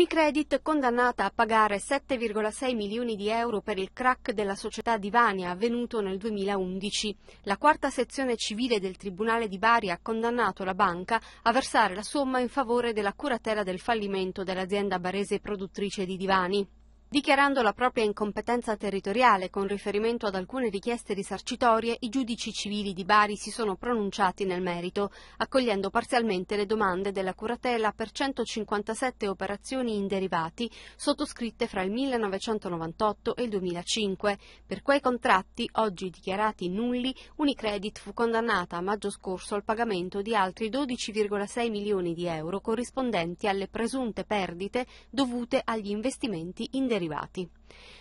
Unicredit condannata a pagare 7,6 milioni di euro per il crack della società Divania avvenuto nel 2011. La quarta sezione civile del Tribunale di Bari ha condannato la banca a versare la somma in favore della curatela del fallimento dell'azienda barese produttrice di divani. Dichiarando la propria incompetenza territoriale con riferimento ad alcune richieste risarcitorie, i giudici civili di Bari si sono pronunciati nel merito, accogliendo parzialmente le domande della curatela per 157 operazioni in derivati sottoscritte fra il 1998 e il 2005. Per quei contratti, oggi dichiarati nulli, Unicredit fu condannata a maggio scorso al pagamento di altri 12,6 milioni di euro corrispondenti alle presunte perdite dovute agli investimenti in derivati arrivati.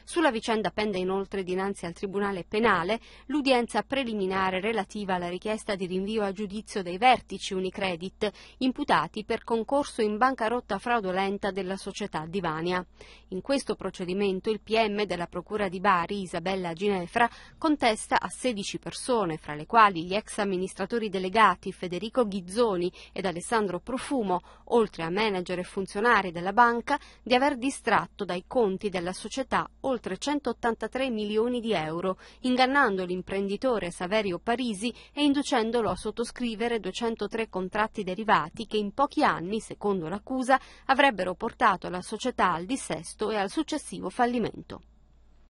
Sulla vicenda pende inoltre dinanzi al Tribunale Penale l'udienza preliminare relativa alla richiesta di rinvio a giudizio dei vertici Unicredit imputati per concorso in bancarotta fraudolenta della società Divania. In questo procedimento il PM della Procura di Bari, Isabella Ginefra, contesta a 16 persone, fra le quali gli ex amministratori delegati Federico Ghizzoni ed Alessandro Profumo, oltre a manager e funzionari della banca, di aver distratto dai conti della società totalità oltre 183 milioni di euro, ingannando l'imprenditore Saverio Parisi e inducendolo a sottoscrivere 203 contratti derivati che in pochi anni, secondo l'accusa, avrebbero portato la società al dissesto e al successivo fallimento.